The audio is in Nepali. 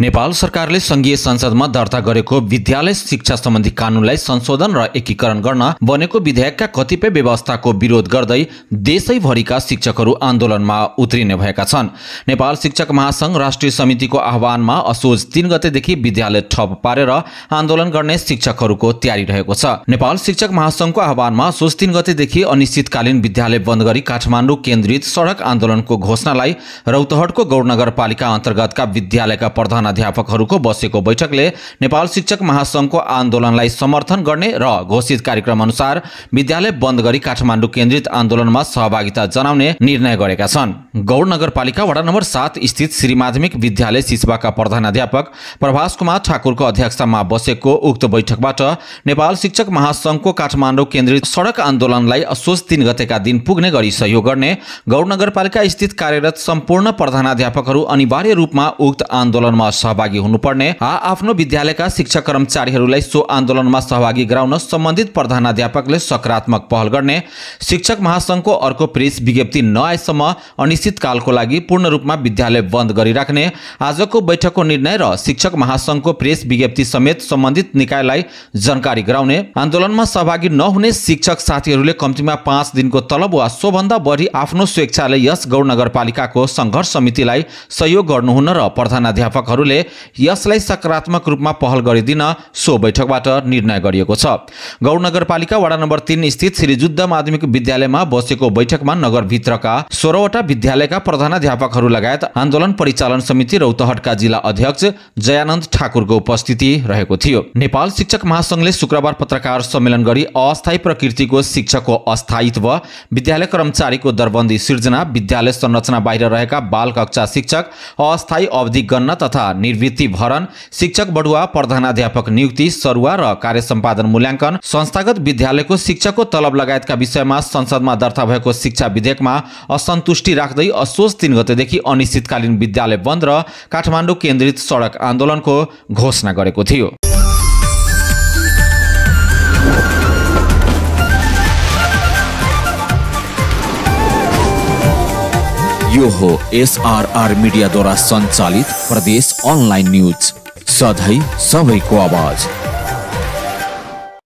नेपाल सरकारले संघीय संसदमा दर्ता गरेको विद्यालय शिक्षा सम्बन्धी कानूनलाई संशोधन र एकीकरण गर्न बनेको विधेयकका कतिपय व्यवस्थाको विरोध गर्दै देशैभरिका शिक्षकहरू आन्दोलनमा उत्रिने भएका छन् नेपाल शिक्षक महासंघ राष्ट्रिय समितिको आह्वानमा असोज तीन गतेदेखि विद्यालय ठप पारेर आन्दोलन गर्ने शिक्षकहरूको तयारी रहेको छ नेपाल शिक्षक महासंघको आह्वानमा असोज तीन गतेदेखि अनिश्चितकालीन विद्यालय बन्द गरी काठमाडौँ केन्द्रित सडक आन्दोलनको घोषणालाई रौतहटको गौर अन्तर्गतका विद्यालयका प्रधान अध्यापकहरूको बसेको बैठकले नेपाल शिक्षक महासंघको आन्दोलनलाई समर्थन गर्ने र घोषित कार्यक्रम अनुसार विद्यालय बन्द गरी काठमाडौँ केन्द्रित आन्दोलनमा सहभागिता जनाउने निर्णय गरेका छन् गौर नगरपालिका वडा नम्बर सात स्थित श्री माध्यमिक विद्यालय सिसुवाका प्रधानाध्यापक प्रभास कुमार ठाकुरको अध्यक्षतामा बसेको उक्त बैठकबाट नेपाल शिक्षक महासङ्घको काठमाडौँ केन्द्रित सडक आन्दोलनलाई असोज तिन गतेका दिन पुग्ने गरी सहयोग गर्ने गौर नगरपालिका स्थित कार्यरत सम्पूर्ण प्रधानाध्यापकहरू अनिवार्य रूपमा उक्त आन्दोलनमा सहभागी हुनुपर्ने आ आफ्नो विद्यालयका शिक्षक कर्मचारीहरूलाई सो आन्दोलनमा सहभागी गराउन सम्बन्धित प्रधानाध्यापकले सकारात्मक पहल गर्ने शिक्षक महासङ्घको अर्को प्रेस विज्ञप्ति नआएसम्म अनिश्चित कालको लागि पूर्ण रूपमा विद्यालय बन्द गरिराख्ने आजको बैठकको निर्णय र शिक्षक महासङ्घको प्रेस विज्ञप्ति समेत सम्बन्धित निकायलाई जानकारी गराउने आन्दोलनमा सहभागी नहुने शिक्षक साथीहरूले कम्तीमा पाँच दिनको तलब वा सोभन्दा बढी आफ्नो स्वेच्छाले यस गौर नगरपालिकाको सङ्घर्ष समितिलाई सहयोग गर्नुहुन र प्रधानाध्यापकहरूले यसलाई सकारात्मक रूपमा पहल गरिदिन सो बैठकबाट निर्णय गरिएको छ गौर नगरपालिका वडा नम्बर तिन स्थित श्री जुद्ध माध्यमिक विद्यालयमा बसेको बैठकमा नगरभित्रका सोह्रवटा विद्यालय विद्यालयका प्रधान लगायत आन्दोलन परिचालन समिति रौतहटका जिल्ला अध्यक्ष जयानन्द ठाकुरको उपस्थिति रहेको थियो नेपाल शिक्षक महासंघले शुक्रबार पत्रकार सम्मेलन गरी अस्थायी प्रकृतिको शिक्षकको अस्थायित्व विद्यालय कर्मचारीको दरबन्दी सिर्जना विद्यालय संरचना बाहिर रहेका बाल कक्षा शिक्षक अस्थायी अवधि गन्न तथा निवृत्ति भरण शिक्षक बढुवा प्रधानाध्यापक नियुक्ति सरुवा र कार्य सम्पादन मूल्याङ्कन संस्थागत विद्यालयको शिक्षकको तलब लगायतका विषयमा संसदमा दर्ता भएको शिक्षा विधेयकमा असन्तुष्टि राख्दा राख्दै असोज तिन गतेदेखि अनिश्चितकालीन विद्यालय बन्द र काठमाडौँ केन्द्रित सडक आन्दोलनको घोषणा गरेको थियो यो हो एसआरआर मिडियाद्वारा सञ्चालित प्रदेश अनलाइन न्युज सधैँ सबैको आवाज